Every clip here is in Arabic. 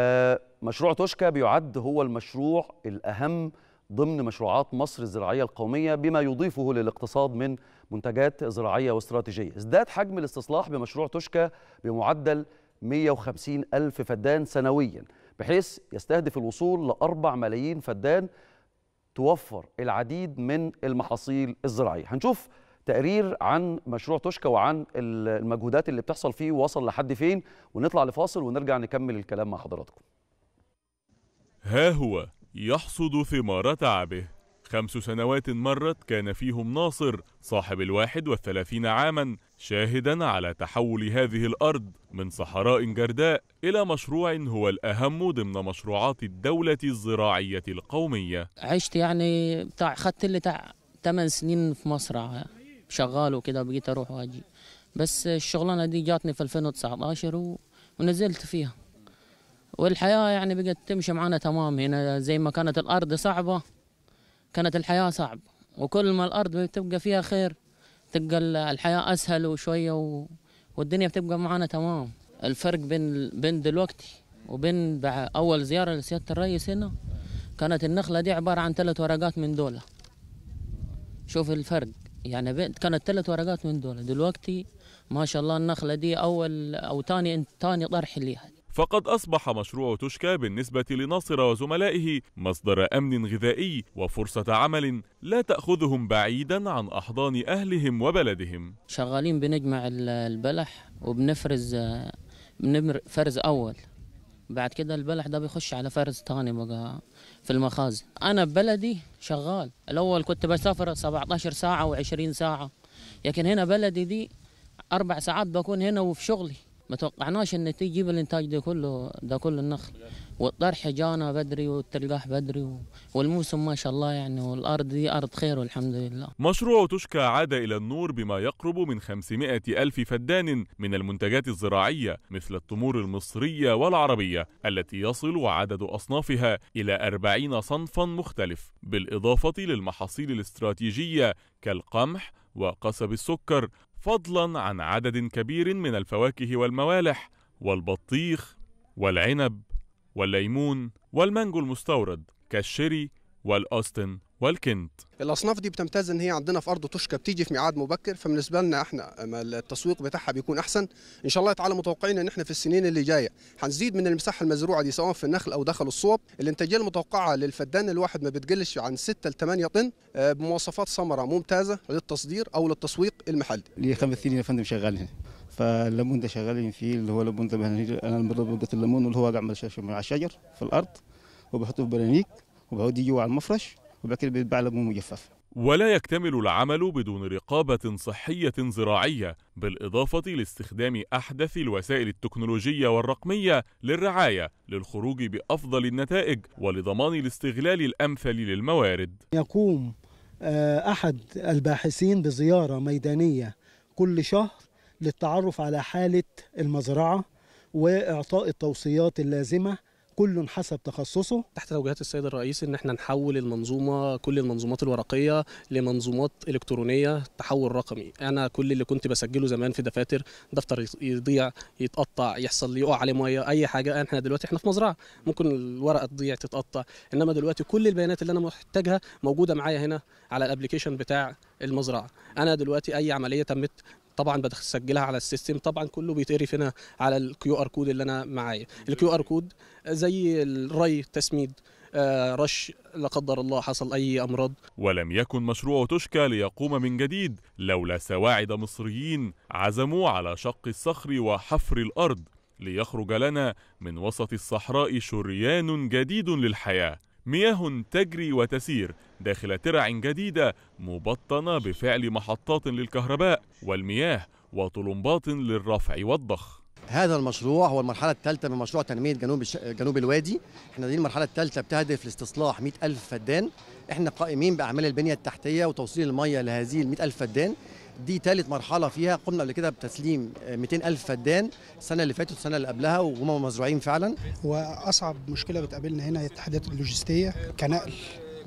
آه، مشروع توشكا بيعد هو المشروع الأهم ضمن مشروعات مصر الزراعية القومية بما يضيفه للاقتصاد من منتجات زراعية واستراتيجية ازداد حجم الاستصلاح بمشروع توشكا بمعدل 150 ألف فدان سنويا بحيث يستهدف الوصول ل 4 ملايين فدان توفر العديد من المحاصيل الزراعية هنشوف تقرير عن مشروع توشكا وعن المجهودات اللي بتحصل فيه ووصل لحد فين ونطلع لفاصل ونرجع نكمل الكلام مع حضراتكم ها هو يحصد ثمار تعبه خمس سنوات مرت كان فيهم ناصر صاحب الواحد والثلاثين عاما شاهدا على تحول هذه الأرض من صحراء جرداء إلى مشروع هو الأهم ضمن مشروعات الدولة الزراعية القومية عشت يعني بتاع خدت اللي بتاع 8 سنين في مصر شغال وكذا بقيت اروح واجي بس الشغلانه دي جاتني في 2019 و... ونزلت فيها والحياه يعني بقت تمشي معانا تمام هنا زي ما كانت الارض صعبه كانت الحياه صعبه وكل ما الارض بتبقى فيها خير تبقى الحياه اسهل وشويه و... والدنيا بتبقى معانا تمام الفرق بين بين دلوقتي وبين اول زياره لسياده الرئيس هنا كانت النخله دي عباره عن ثلاث ورقات من دوله شوف الفرق يعني كانت ثلاث ورقات من دول دلوقتي ما شاء الله النخله دي اول او ثاني ثاني طرح ليها فقد أصبح مشروع تشكى بالنسبة لناصر وزملائه مصدر أمن غذائي وفرصة عمل لا تأخذهم بعيدا عن أحضان أهلهم وبلدهم شغالين بنجمع البلح وبنفرز بنفرز أول بعد كده البلح ده بيخش على فرز تاني بقى في المخازن انا ببلدي شغال الاول كنت بسافر 17 ساعه و20 ساعه لكن هنا بلدي دي اربع ساعات بكون هنا وفي شغلي ما توقعناش ان تجيب الانتاج ده كله ده كله النخل والطرح جانا بدري والتلقاح بدري والموسم ما شاء الله يعني والأرض دي أرض خير والحمد لله مشروع تشكى عاد إلى النور بما يقرب من 500 ألف فدان من المنتجات الزراعية مثل التمور المصرية والعربية التي يصل عدد أصنافها إلى 40 صنفا مختلف بالإضافة للمحاصيل الاستراتيجية كالقمح وقصب السكر فضلا عن عدد كبير من الفواكه والموالح والبطيخ والعنب والليمون والمانجو المستورد كالشيري والأوستن والكنت الاصناف دي بتمتاز ان هي عندنا في ارض طشكه بتيجي في ميعاد مبكر فبالنسبه لنا احنا التسويق بتاعها بيكون احسن ان شاء الله تعالى متوقعين ان احنا في السنين اللي جايه هنزيد من المساحه المزروعه دي سواء في النخل او دخل الصوب الانتاجيه المتوقعه للفدان الواحد ما بتقلش عن 6 ل 8 طن آه، بمواصفات ثمره ممتازه للتصدير او للتسويق المحلي لي خمس سنين يا فندم شغالين فالليمون ده شغالين فيه اللي هو الليمون ده انا بقطة الليمون اللي هو قاعد على الشجر في الارض وبحطه في برانيك وبعود يجوا على المفرش وبكده بيتباع لجوم مجفف ولا يكتمل العمل بدون رقابة صحية زراعية بالإضافة لاستخدام أحدث الوسائل التكنولوجية والرقمية للرعاية للخروج بأفضل النتائج ولضمان الاستغلال الأمثل للموارد يقوم آه، أحد الباحثين بزيارة ميدانية كل شهر للتعرف على حالة المزرعة وإعطاء التوصيات اللازمة كل حسب تخصصه تحت توجيهات السيد الرئيس ان احنا نحول المنظومه كل المنظومات الورقيه لمنظومات الكترونيه تحول رقمي انا كل اللي كنت بسجله زمان في دفاتر دفتر يضيع يتقطع يحصل يقع عليه ميه اي حاجه احنا دلوقتي احنا في مزرعه ممكن الورقه تضيع تتقطع انما دلوقتي كل البيانات اللي انا محتاجها موجوده معايا هنا على الابلكيشن بتاع المزرعه انا دلوقتي اي عمليه تمت طبعا بسجلها على السيستم طبعا كله بيتقرف هنا على الكيو ار كود اللي انا معايا الكيو ار كود زي الري تسميد آه، رش لا قدر الله حصل اي امراض ولم يكن مشروع توشكا ليقوم من جديد لولا سواعد مصريين عزموا على شق الصخر وحفر الارض ليخرج لنا من وسط الصحراء شريان جديد للحياه مياه تجري وتسير داخل ترع جديدة مبطنة بفعل محطات للكهرباء والمياه وطلمبات للرفع والضخ هذا المشروع هو المرحلة الثالثة من مشروع تنمية جنوب الش... جنوب الوادي، احنا دي المرحلة الثالثة بتهدف لاستصلاح 100,000 فدان، احنا قائمين بأعمال البنية التحتية وتوصيل المية لهذه ال 100,000 فدان، دي ثالث مرحلة فيها قمنا قبل كده بتسليم 200,000 فدان السنة اللي فاتت والسنة اللي قبلها وهم مزروعين فعلا. وأصعب مشكلة بتقابلنا هنا هي التحديات اللوجستية كنقل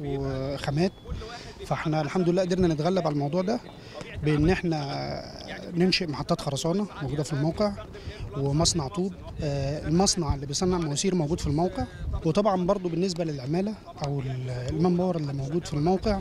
وخامات فاحنا الحمد لله قدرنا نتغلب على الموضوع ده بان احنا ننشئ محطات خرسانه موجوده في الموقع ومصنع طوب آه، المصنع اللي بيصنع مواسير موجود في الموقع وطبعا برضو بالنسبه للعماله او المان باور اللي موجود في الموقع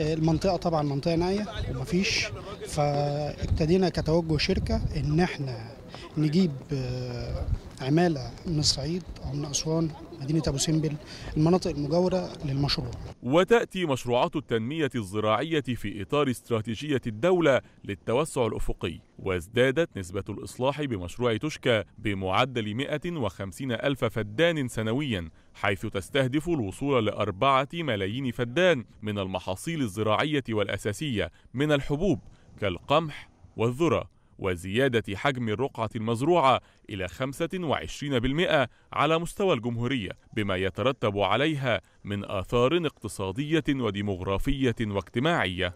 آه، المنطقه طبعا منطقه نائيه ومفيش فابتدينا كتوجه شركه ان احنا نجيب آه، عماله من الصعيد او من اسوان مدينه ابو سمبل المناطق المجاوره للمشروع. وتاتي مشروعات التنميه الزراعيه في اطار استراتيجيه الدوله للتوسع الافقي، وازدادت نسبه الاصلاح بمشروع تشكى بمعدل 150 الف فدان سنويا، حيث تستهدف الوصول لاربعه ملايين فدان من المحاصيل الزراعيه والاساسيه من الحبوب كالقمح والذره. وزيادة حجم الرقعة المزروعة إلى 25% على مستوى الجمهورية بما يترتب عليها من آثار اقتصادية وديمغرافية واجتماعية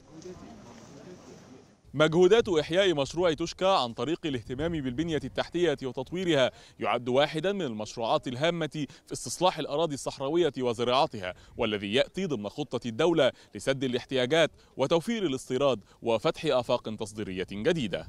مجهودات إحياء مشروع توشكا عن طريق الاهتمام بالبنية التحتية وتطويرها يعد واحدا من المشروعات الهامة في استصلاح الأراضي الصحراوية وزراعتها والذي يأتي ضمن خطة الدولة لسد الاحتياجات وتوفير الاستيراد وفتح آفاق تصديرية جديدة